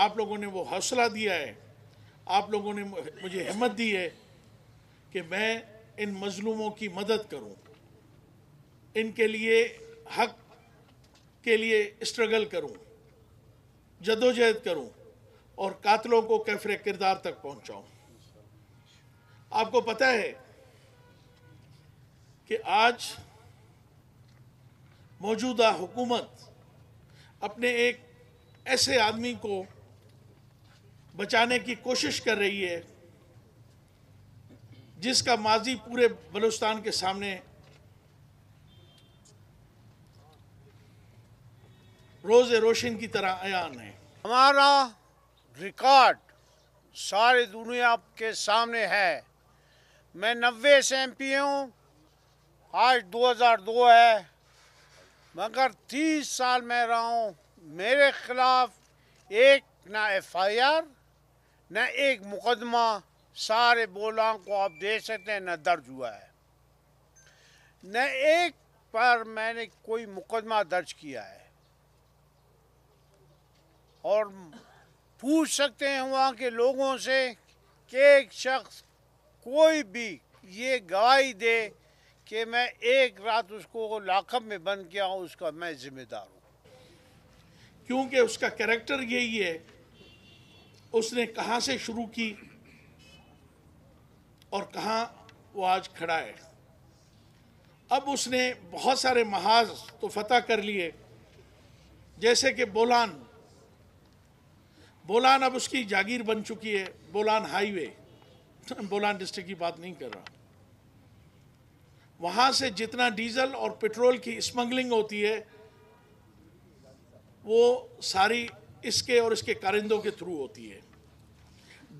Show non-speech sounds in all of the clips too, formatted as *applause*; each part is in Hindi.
आप लोगों ने वो हौसला दिया है आप लोगों ने मुझे हिम्मत दी है कि मैं इन मज़लूमों की मदद करूं, इनके लिए हक के लिए स्ट्रगल करूं, जदोजहद करूं और कातलों को कैफरे किरदार तक पहुंचाऊं। आपको पता है कि आज मौजूदा हुकूमत अपने एक ऐसे आदमी को बचाने की कोशिश कर रही है जिसका माजी पूरे बलुस्तान के सामने रोज़ रोशन की तरह आयान है हमारा रिकॉर्ड सारे दुनिया के सामने है मैं नब्बे से एम पी हूँ आज 2002 है मगर 30 साल में रहा हूँ मेरे खिलाफ एक ना एफ आई आर न एक मुकदमा सारे बोलां को आप दे सकते हैं न दर्ज हुआ है न एक पर मैंने कोई मुकदमा दर्ज किया है और पूछ सकते हैं वहाँ के लोगों से कि एक शख्स कोई भी ये गवाही दे कि मैं एक रात उसको लाखब में बंद किया हूँ उसका मैं जिम्मेदार हूँ क्योंकि उसका कैरेक्टर यही है उसने कहाँ से शुरू की और कहाँ वो आज खड़ा है अब उसने बहुत सारे महाज तो फतेह कर लिए जैसे कि बोलान बोलान अब उसकी जागीर बन चुकी है बोलान हाईवे *laughs* बोलान डिस्ट्रिक्ट की बात नहीं कर रहा वहाँ से जितना डीजल और पेट्रोल की स्मगलिंग होती है वो सारी इसके और इसके कारिंदों के थ्रू होती है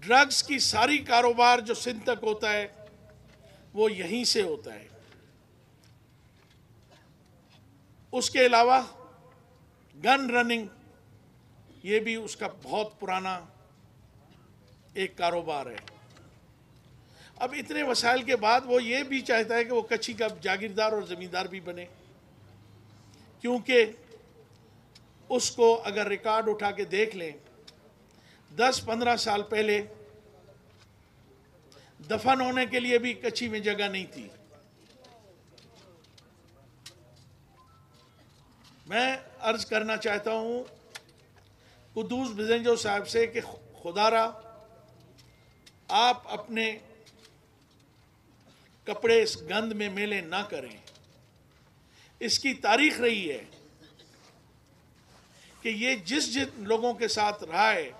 ड्रग्स की सारी कारोबार जो सिंध तक होता है वो यहीं से होता है उसके अलावा गन रनिंग ये भी उसका बहुत पुराना एक कारोबार है अब इतने वसाइल के बाद वो ये भी चाहता है कि वो कच्छी का जागीरदार और ज़मींदार भी बने क्योंकि उसको अगर रिकॉर्ड उठा के देख लें दस पंद्रह साल पहले दफन होने के लिए भी कच्ची में जगह नहीं थी मैं अर्ज करना चाहता हूं कुदूस बिजेंजो साहब से कि खुदारा आप अपने कपड़े इस गंद में मेले ना करें इसकी तारीख रही है कि ये जिस जिन लोगों के साथ रहा है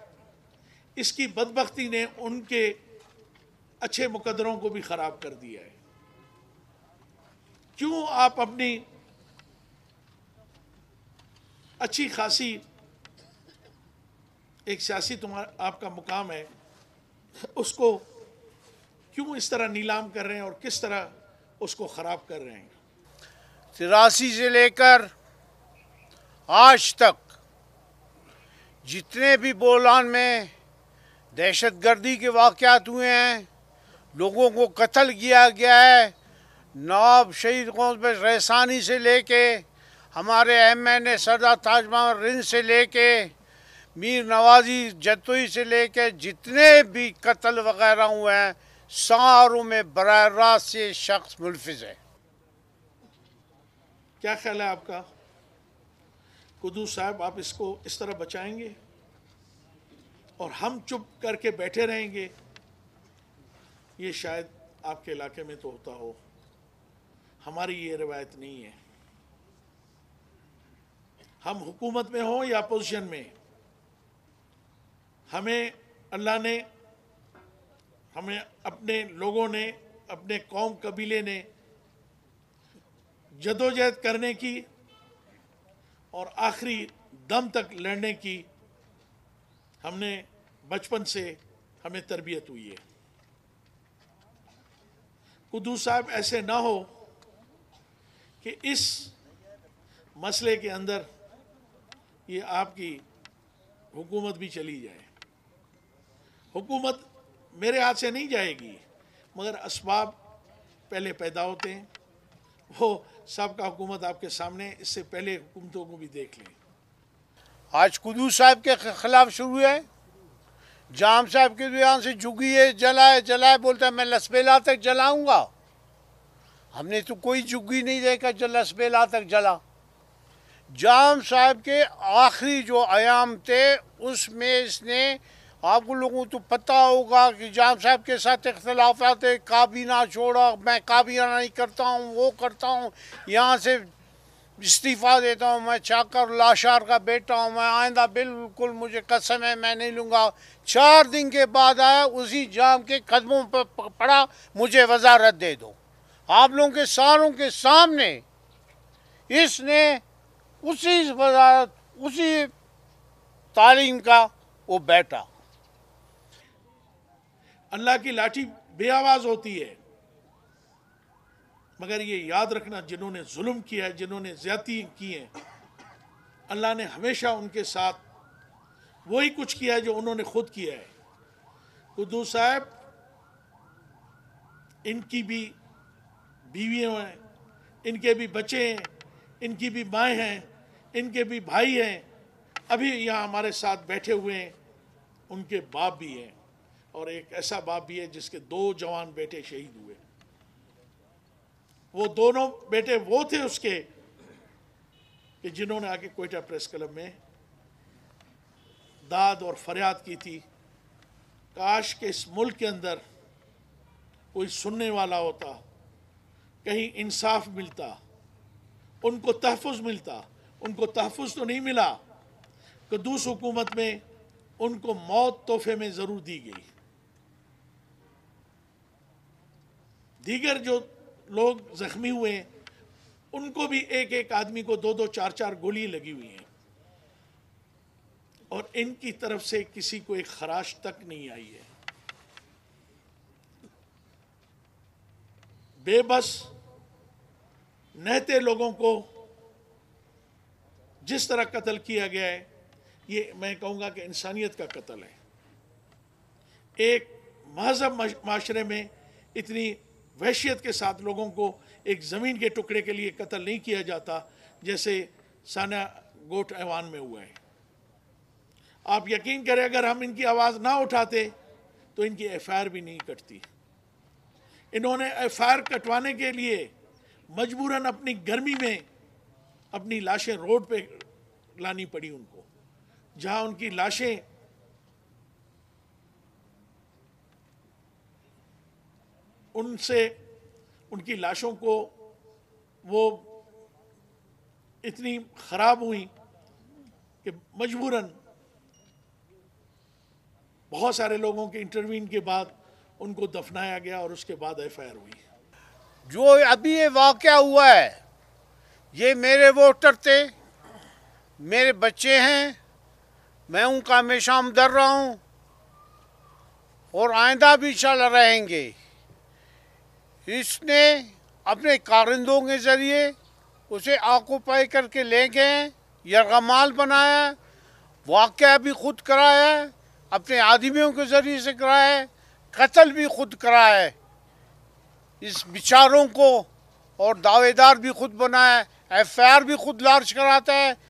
इसकी बदबख्ती ने उनके अच्छे मुकदरों को भी ख़राब कर दिया है क्यों आप अपनी अच्छी खासी एक सियासी तुम्हारा आपका मुकाम है उसको क्यों इस तरह नीलाम कर रहे हैं और किस तरह उसको ख़राब कर रहे हैं तिरासी से लेकर आज तक जितने भी बोलान में दहशत गर्दी के वाक़ात हुए हैं लोगों को कत्ल किया गया है नवाब शहीद पर रहसानी से लेके हमारे M N A Sardar Tajmahal Rind से लेके मीर नवाजी जतोई से लेके जितने भी कत्ल वगैरह हुए हैं सारों में बर रास्त से शख्स मुलफ़ है क्या ख्याल है आपका कुदू साहब आप इसको इस तरह बचाएंगे और हम चुप करके बैठे रहेंगे ये शायद आपके इलाके में तो होता हो हमारी ये रिवायत नहीं है हम हुकूमत में हों या अपोजिशन में हमें अल्लाह ने हमें अपने लोगों ने अपने कौम कबीले ने जदोजहद करने की और आखिरी दम तक लड़ने की हमने बचपन से हमें तरबियत हुई है कुदू साहब ऐसे ना हो कि इस मसले के अंदर ये आपकी हुकूमत भी चली जाए हुकूमत मेरे हाथ से नहीं जाएगी मगर इसबाब पहले पैदा होते हैं वो सबका हुकूमत आपके सामने इससे पहले हुकूमतों को भी देख लें आज कुदू साहब के खिलाफ शुरू है जाम साहब के बयान से झुकी है जलाए जलाए बोलता है मैं लसबेला तक जलाऊंगा हमने तो कोई झुग्गी नहीं देखा जो लसबेला तक जला जाम साहब के आखिरी जो आयाम थे उसमें इसने आप लोगों को तो पता होगा कि जाम साहब के साथ इख्तलाफ है काबीना छोड़ा मैं काबीना नहीं करता हूँ वो करता हूँ यहाँ से इस्तीफ़ा देता हूँ मैं चाकर लाशार का बेटा हूँ मैं आइंदा बिल्कुल मुझे कसम है मैं नहीं लूँगा चार दिन के बाद आया उसी जाम के कदमों पर पड़ा मुझे वजारत दे दो आप लोगों के सारों के सामने इसने उसी वजारत उसी तालीम का वो बैठा अल्लाह की लाठी बेआवाज होती है मगर ये याद रखना जिन्होंने जुल्म किया है जिन्होंने ज्यादती की है अल्लाह ने हमेशा उनके साथ वही कुछ किया है जो उन्होंने खुद किया है उर्दू साहब इनकी भी बीवियों हैं इनके भी बच्चे हैं इनकी भी माएँ हैं इनके भी भाई हैं अभी यहाँ हमारे साथ बैठे हुए हैं उनके बाप भी हैं और एक ऐसा बाप भी है जिसके दो जवान बेटे शहीद हुए वो दोनों बेटे वो थे उसके कि जिन्होंने आके कोयटा प्रेस क्लब में दाद और फरियाद की थी काश के इस मुल्क के अंदर कोई सुनने वाला होता कहीं इंसाफ मिलता उनको तहफ़ मिलता उनको तहफ़ तो नहीं मिला कदूस हुकूमत में उनको मौत तोहफे में ज़रूर दी गई दीगर जो लोग ज़ख्मी हुए हैं उनको भी एक एक आदमी को दो दो चार चार गोली लगी हुई हैं और इनकी तरफ से किसी को एक खराश तक नहीं आई है बेबस नहते लोगों को जिस तरह कत्ल किया गया है ये मैं कहूंगा कि इंसानियत का कत्ल है एक महजब माशरे में इतनी वहशियत के साथ लोगों को एक ज़मीन के टुकड़े के लिए कत्ल नहीं किया जाता जैसे साना गोट ऐवान में हुआ है आप यकीन करें अगर हम इनकी आवाज़ ना उठाते तो इनकी एफ भी नहीं कटती इन्होंने एफ कटवाने के लिए मजबूरन अपनी गर्मी में अपनी लाशें रोड पे लानी पड़ी उनको जहां उनकी लाशें उनसे उनकी लाशों को वो इतनी ख़राब हुई कि मजबूरन बहुत सारे लोगों के इंटरवीन के बाद उनको दफनाया गया और उसके बाद एफ आई हुई जो अभी ये वाक़ हुआ है ये मेरे वोटर थे मेरे बच्चे हैं मैं उनका हमेशा हमदर रहा हूँ और आइंदा भी चल रहेंगे इसने अपने कारिंदों के ज़रिए उसे आकोपाई करके ले गए यमाल बनाया वाक़ भी खुद कराया अपने आदमियों के ज़रिए से कराया कत्ल भी खुद कराया इस बिचारों को और दावेदार भी खुद बनाया एफ आई आर भी खुद लार्ज कराता है